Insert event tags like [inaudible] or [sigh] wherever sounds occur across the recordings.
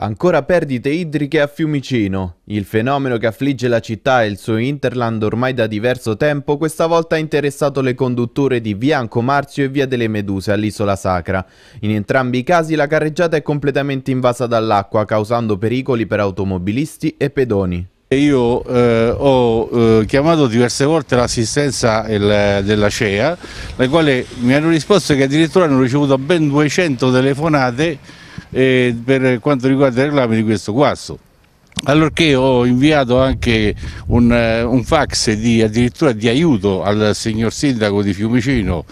Ancora perdite idriche a Fiumicino. Il fenomeno che affligge la città e il suo interland ormai da diverso tempo questa volta ha interessato le condutture di Via Ancomarzio e Via delle Meduse all'Isola Sacra. In entrambi i casi la carreggiata è completamente invasa dall'acqua causando pericoli per automobilisti e pedoni. Io eh, ho eh, chiamato diverse volte l'assistenza della CEA, la quale mi hanno risposto che addirittura hanno ricevuto ben 200 telefonate eh, per quanto riguarda i reclami di questo guasto. Allorché ho inviato anche un, eh, un fax di, addirittura di aiuto al signor sindaco di Fiumicino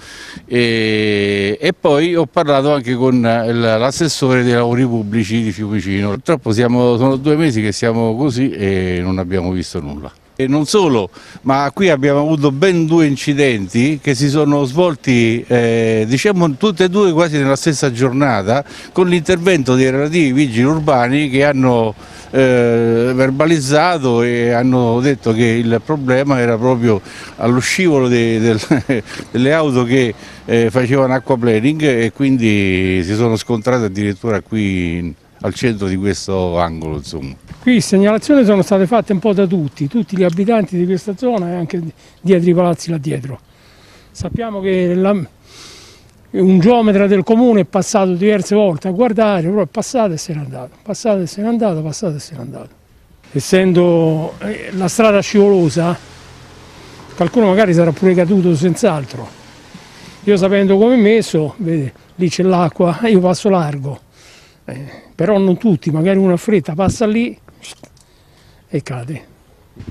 e, e poi ho parlato anche con eh, l'assessore dei lavori pubblici di Fiumicino. Purtroppo siamo, sono due mesi che siamo così e non abbiamo visto nulla. E non solo, ma qui abbiamo avuto ben due incidenti che si sono svolti, eh, diciamo, tutti e due quasi nella stessa giornata, con l'intervento dei relativi vigili urbani che hanno eh, verbalizzato e hanno detto che il problema era proprio allo scivolo de, de, [laughs] delle auto che eh, facevano acquaplaning e quindi si sono scontrate addirittura qui al centro di questo angolo. Insomma. Qui segnalazioni sono state fatte un po' da tutti, tutti gli abitanti di questa zona e anche dietro i palazzi là dietro. Sappiamo che la, un geometra del comune è passato diverse volte a guardare, però è passato e se n'è andato, passato e se n'è andato, passato e se n'è andato. Essendo eh, la strada scivolosa, qualcuno magari sarà pure caduto senz'altro. Io sapendo come è messo, vedi, lì c'è l'acqua, [laughs] io passo largo eh, però non tutti, magari una fretta passa lì e cade.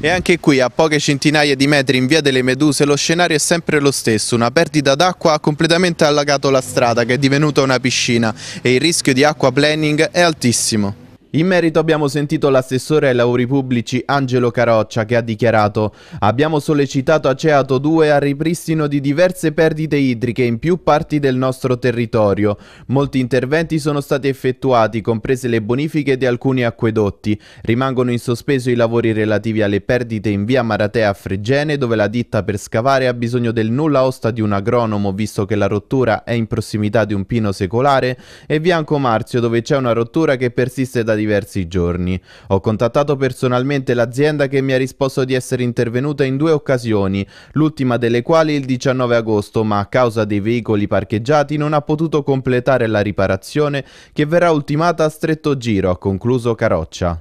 E anche qui, a poche centinaia di metri in via delle Meduse, lo scenario è sempre lo stesso. Una perdita d'acqua ha completamente allagato la strada, che è divenuta una piscina, e il rischio di acqua planning è altissimo. In merito abbiamo sentito l'assessore ai lavori pubblici Angelo Caroccia che ha dichiarato «Abbiamo sollecitato Aceato 2 al ripristino di diverse perdite idriche in più parti del nostro territorio. Molti interventi sono stati effettuati, comprese le bonifiche di alcuni acquedotti. Rimangono in sospeso i lavori relativi alle perdite in via Maratea a Fregene, dove la ditta per scavare ha bisogno del nulla osta di un agronomo, visto che la rottura è in prossimità di un pino secolare, e via Marzio, dove c'è una rottura che persiste da diversi diversi giorni. Ho contattato personalmente l'azienda che mi ha risposto di essere intervenuta in due occasioni, l'ultima delle quali il 19 agosto, ma a causa dei veicoli parcheggiati non ha potuto completare la riparazione che verrà ultimata a stretto giro, ha concluso Caroccia.